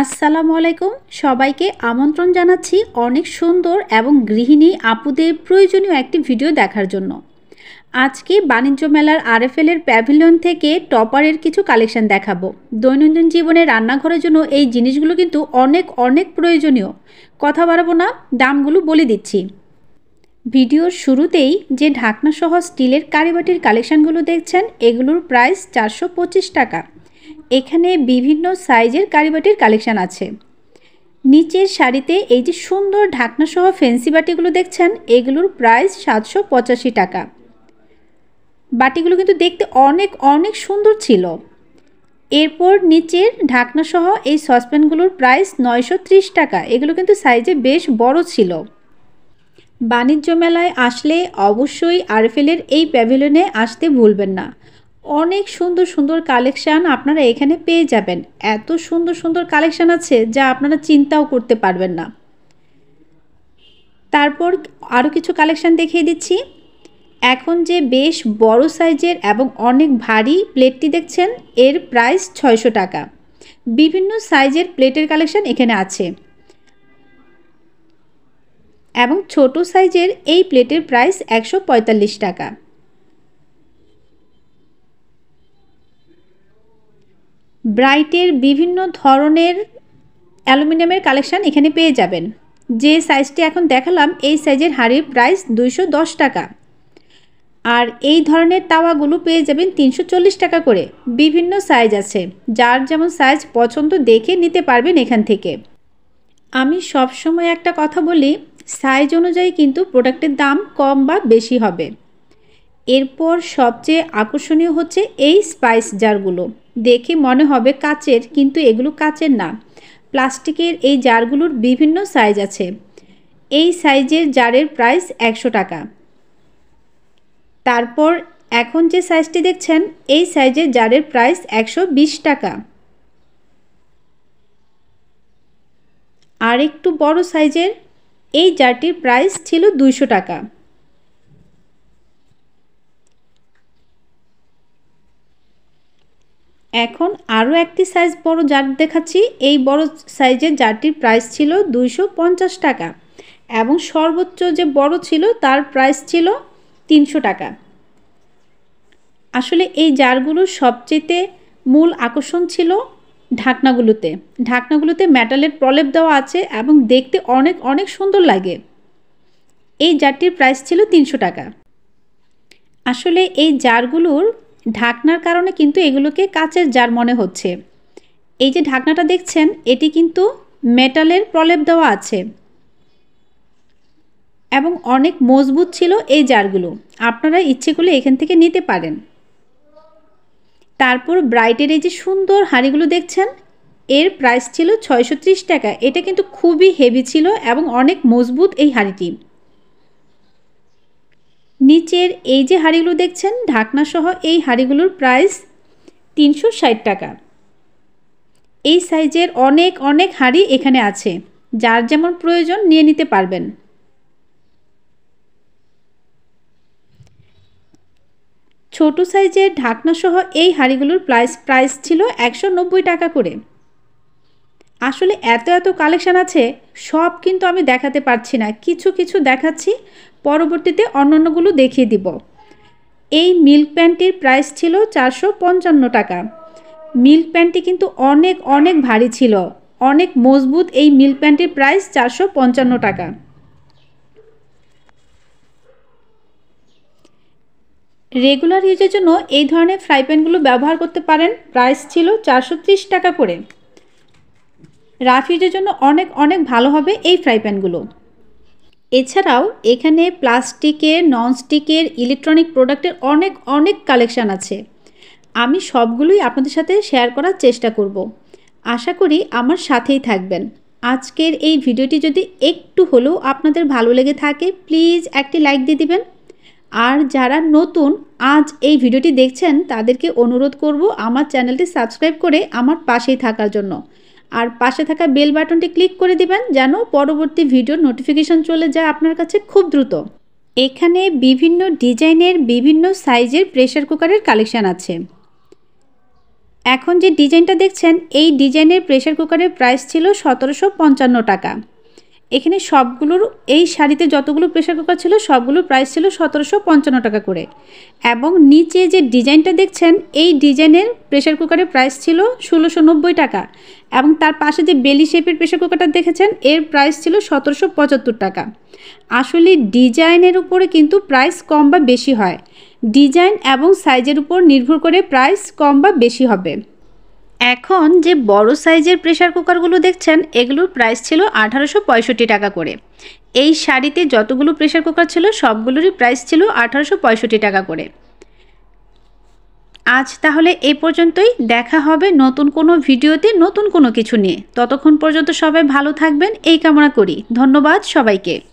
আসসালামু আলাইকুম সবাইকে আমন্ত্রণ জানাচ্ছি অনেক সুন্দর এবং গৃহিণী আপুদের প্রয়োজনীয় একটি ভিডিও দেখার জন্য আজকে বাণিজ্য মেলার আরএফএলের প্যাভিলিয়ন থেকে টপারের কিছু কালেকশন দেখাবো দৈনন্দিন জীবনে রান্নাঘরের জন্য এই জিনিসগুলো কিন্তু অনেক অনেক প্রয়োজনীয় কথা বাড়াবো না দামগুলো বলে দিচ্ছি ভিডিওর শুরুতেই যে ঢাকনাসহ স্টিলের কারিবাটির কালেকশানগুলো দেখছেন এগুলোর প্রাইস চারশো টাকা এখানে বিভিন্ন সাইজের কারিবাটির কালেকশান আছে নিচের শাড়িতে এই যে সুন্দর ঢাকনাসহ ফেন্সি বাটিগুলো দেখছেন এগুলোর প্রাইস সাতশো পঁচাশি টাকা বাটিগুলো কিন্তু দেখতে অনেক অনেক সুন্দর ছিল এরপর নিচের ঢাকনাসহ এই সসপ্যানগুলোর প্রাইস নয়শো টাকা এগুলো কিন্তু সাইজে বেশ বড় ছিল বাণিজ্য মেলায় আসলে অবশ্যই আরফেলের এই প্যাভিলনে আসতে ভুলবেন না অনেক সুন্দর সুন্দর কালেকশান আপনারা এখানে পেয়ে যাবেন এত সুন্দর সুন্দর কালেকশান আছে যা আপনারা চিন্তাও করতে পারবেন না তারপর আরও কিছু কালেকশান দেখিয়ে দিচ্ছি এখন যে বেশ বড় সাইজের এবং অনেক ভারী প্লেটটি দেখছেন এর প্রাইস ছয়শো টাকা বিভিন্ন সাইজের প্লেটের কালেকশান এখানে আছে এবং ছোট সাইজের এই প্লেটের প্রাইস একশো টাকা ব্রাইটের বিভিন্ন ধরনের অ্যালুমিনিয়ামের কালেকশান এখানে পেয়ে যাবেন যে সাইজটি এখন দেখালাম এই সাইজের হাড়ির প্রাইস দুইশো টাকা আর এই ধরনের তাওয়াগুলো পেয়ে যাবেন তিনশো টাকা করে বিভিন্ন সাইজ আছে যার যেমন সাইজ পছন্দ দেখে নিতে পারবেন এখান থেকে আমি সব সময় একটা কথা বলি সাইজ অনুযায়ী কিন্তু প্রোডাক্টের দাম কম বা বেশি হবে এরপর সবচেয়ে আকর্ষণীয় হচ্ছে এই স্পাইস জারগুলো দেখে মনে হবে কাচের কিন্তু এগুলো কাচের না প্লাস্টিকের এই জারগুলোর বিভিন্ন সাইজ আছে এই সাইজের জারের প্রাইস একশো টাকা তারপর এখন যে সাইজটি দেখছেন এই সাইজের জারের প্রাইস একশো টাকা আর একটু বড় সাইজের এই জারটির প্রাইস ছিল দুইশো টাকা এখন আরও একটি সাইজ বড় জার দেখাচ্ছি এই বড় সাইজের জারটির প্রাইস ছিল দুইশো টাকা এবং সর্বোচ্চ যে বড় ছিল তার প্রাইস ছিল তিনশো টাকা আসলে এই জারগুলোর সবচেয়েতে মূল আকর্ষণ ছিল ঢাকনাগুলোতে ঢাকনাগুলোতে মেটালের প্রলেপ দেওয়া আছে এবং দেখতে অনেক অনেক সুন্দর লাগে এই জারটির প্রাইস ছিল তিনশো টাকা আসলে এই জারগুলোর ঢাকনার কারণে কিন্তু এগুলোকে কাচের জার মনে হচ্ছে এই যে ঢাকনাটা দেখছেন এটি কিন্তু মেটালের প্রলেপ দেওয়া আছে এবং অনেক মজবুত ছিল এই জারগুলো আপনারা ইচ্ছে করলে এখান থেকে নিতে পারেন তারপর ব্রাইটের এই যে সুন্দর হাঁড়িগুলো দেখছেন এর প্রাইস ছিল ছয়শো টাকা এটা কিন্তু খুবই হেভি ছিল এবং অনেক মজবুত এই হাঁড়িটি নিচের এই যে হাঁড়িগুলো দেখছেন ঢাকনাসহ এই হাঁড়িগুলোর প্রাইস তিনশো টাকা এই সাইজের অনেক অনেক হাঁড়ি এখানে আছে যার যেমন প্রয়োজন নিয়ে নিতে পারবেন ছোট সাইজের ঢাকনাসহ এই হাঁড়িগুলোর প্রাইস প্রাইস ছিল একশো টাকা করে আসলে এত এত কালেকশান আছে সব কিন্তু আমি দেখাতে পারছি না কিছু কিছু দেখাচ্ছি পরবর্তীতে অন্যান্যগুলো দেখিয়ে দিব এই মিল্ক প্যান্টটির প্রাইস ছিল চারশো পঞ্চান্ন টাকা মিল্ক প্যান্টটি কিন্তু অনেক অনেক ভারী ছিল অনেক মজবুত এই মিল্ক প্যান্টটির প্রাইস চারশো পঞ্চান্ন টাকা রেগুলার ইউজের জন্য এই ধরনের ফ্রাই প্যানগুলো ব্যবহার করতে পারেন প্রাইস ছিল চারশো টাকা করে রাফিউজের জন্য অনেক অনেক ভালো হবে এই ফ্রাই প্যানগুলো এছাড়াও এখানে প্লাস্টিকের ননস্টিকের ইলেকট্রনিক প্রোডাক্টের অনেক অনেক কালেকশান আছে আমি সবগুলোই আপনাদের সাথে শেয়ার করার চেষ্টা করব। আশা করি আমার সাথেই থাকবেন আজকের এই ভিডিওটি যদি একটু হলেও আপনাদের ভালো লেগে থাকে প্লিজ একটি লাইক দিয়ে দিবেন আর যারা নতুন আজ এই ভিডিওটি দেখছেন তাদেরকে অনুরোধ করব আমার চ্যানেলটি সাবস্ক্রাইব করে আমার পাশেই থাকার জন্য আর পাশে থাকা বেল বাটনটি ক্লিক করে দিবেন যেন পরবর্তী ভিডিওর নোটিফিকেশন চলে যায় আপনার কাছে খুব দ্রুত এখানে বিভিন্ন ডিজাইনের বিভিন্ন সাইজের প্রেশার কুকারের কালেকশান আছে এখন যে ডিজাইনটা দেখছেন এই ডিজাইনের প্রেশার কুকারের প্রাইস ছিল সতেরোশো টাকা এখানে সবগুলোর এই শাড়িতে যতগুলো প্রেশার কুকার ছিল সবগুলোর প্রাইস ছিল সতেরোশো পঞ্চান্ন টাকা করে এবং নিচে যে ডিজাইনটা দেখছেন এই ডিজাইনের প্রেশার কুকারের প্রাইস ছিল ষোলোশো নব্বই টাকা এবং তার পাশে যে বেলি শেপের প্রেশার কুকারটা দেখেছেন এর প্রাইস ছিল সতেরোশো পঁচাত্তর টাকা আসলে ডিজাইনের উপরে কিন্তু প্রাইস কম বা বেশি হয় ডিজাইন এবং সাইজের উপর নির্ভর করে প্রাইস কম বা বেশি হবে এখন যে বড় সাইজের প্রেশার কুকারগুলো দেখছেন এগুলোর প্রাইস ছিল আঠারোশো টাকা করে এই শাড়িতে যতগুলো প্রেশার কুকার ছিল সবগুলোরই প্রাইস ছিল আঠারোশো টাকা করে আজ তাহলে এ পর্যন্তই দেখা হবে নতুন কোনো ভিডিওতে নতুন কোনো কিছু নিয়ে ততক্ষণ পর্যন্ত সবাই ভালো থাকবেন এই কামনা করি ধন্যবাদ সবাইকে